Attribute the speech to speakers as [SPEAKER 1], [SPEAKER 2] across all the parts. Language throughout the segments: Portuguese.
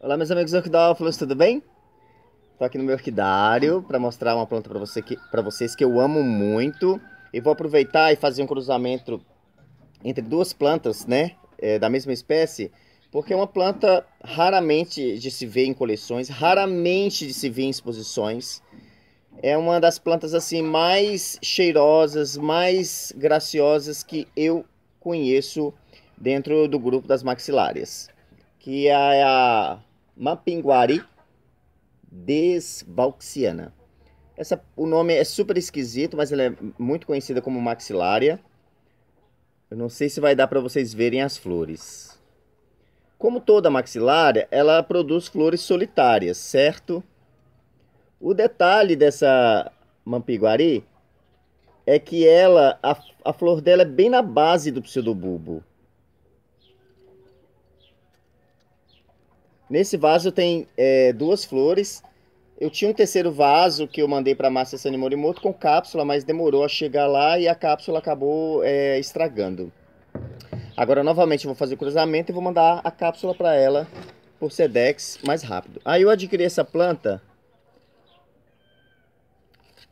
[SPEAKER 1] Olá, meus amigos orquidófilos, tudo bem? Estou aqui no meu orquidário para mostrar uma planta para você que, vocês que eu amo muito. E vou aproveitar e fazer um cruzamento entre duas plantas, né? É, da mesma espécie, porque é uma planta raramente de se ver em coleções, raramente de se ver em exposições. É uma das plantas assim mais cheirosas, mais graciosas que eu conheço dentro do grupo das maxilárias, que é a Mapinguari desvalxiana. Essa, o nome é super esquisito, mas ela é muito conhecida como maxilária. Eu não sei se vai dar para vocês verem as flores. Como toda maxilária, ela produz flores solitárias, certo? O detalhe dessa mampiguari é que ela, a, a flor dela é bem na base do pseudobulbo. Nesse vaso tem é, duas flores. Eu tinha um terceiro vaso que eu mandei para Márcia Sani Morimoto com cápsula, mas demorou a chegar lá e a cápsula acabou é, estragando. Agora, novamente, eu vou fazer o cruzamento e vou mandar a cápsula para ela por Sedex mais rápido. Aí eu adquiri essa planta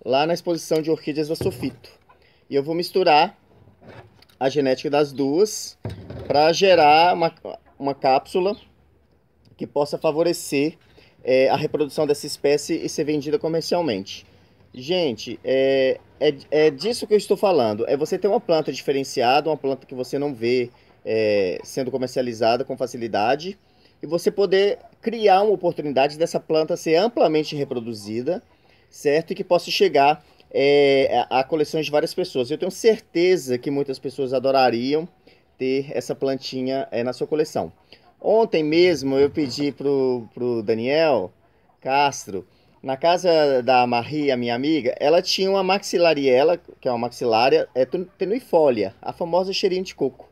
[SPEAKER 1] lá na exposição de orquídeas da Sofito. E eu vou misturar a genética das duas para gerar uma, uma cápsula que possa favorecer é, a reprodução dessa espécie e ser vendida comercialmente. Gente, é, é, é, disso que eu estou falando. É você ter uma planta diferenciada, uma planta que você não vê é, sendo comercializada com facilidade, e você poder criar uma oportunidade dessa planta ser amplamente reproduzida, certo? E que possa chegar é, a, a coleções de várias pessoas. Eu tenho certeza que muitas pessoas adorariam ter essa plantinha é, na sua coleção. Ontem mesmo eu pedi pro, pro Daniel Castro, na casa da Maria, minha amiga, ela tinha uma maxilariela, que é uma maxilária é tenuifólia, a famosa cheirinho de coco.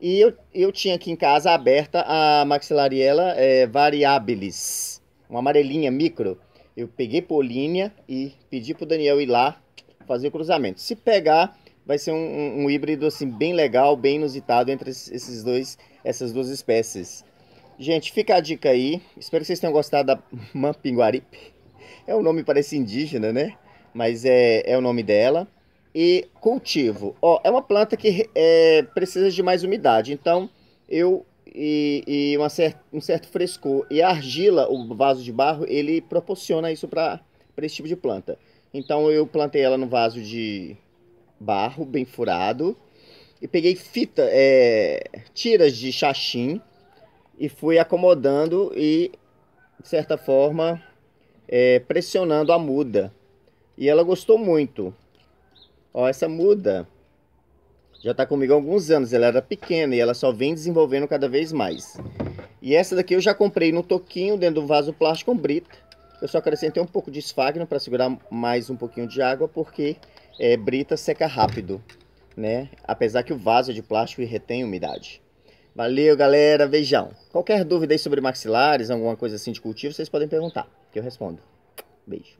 [SPEAKER 1] E eu, eu tinha aqui em casa aberta a maxilariela é, variabilis, uma amarelinha micro. Eu peguei polínea e pedi pro Daniel ir lá fazer o cruzamento. Se pegar, vai ser um, um, um híbrido assim bem legal, bem inusitado entre esses dois, essas duas espécies. Gente, fica a dica aí. Espero que vocês tenham gostado da Mampinguaripe. É um nome parece indígena, né? Mas é, é o nome dela. E cultivo. Ó, é uma planta que é, precisa de mais umidade. Então, eu e, e uma cer um certo frescor. E a argila, o vaso de barro, ele proporciona isso para esse tipo de planta. Então, eu plantei ela no vaso de barro bem furado e peguei fita, é, tiras de xaxim e fui acomodando e, de certa forma, é, pressionando a muda. E ela gostou muito. Ó, essa muda já está comigo há alguns anos. Ela era pequena e ela só vem desenvolvendo cada vez mais. E essa daqui eu já comprei no toquinho dentro do vaso plástico com brita. Eu só acrescentei um pouco de esfagno para segurar mais um pouquinho de água, porque é, brita seca rápido, né? Apesar que o vaso é de plástico e retém umidade. Valeu, galera. Beijão. Qualquer dúvida aí sobre maxilares, alguma coisa assim de cultivo, vocês podem perguntar, que eu respondo. Beijo.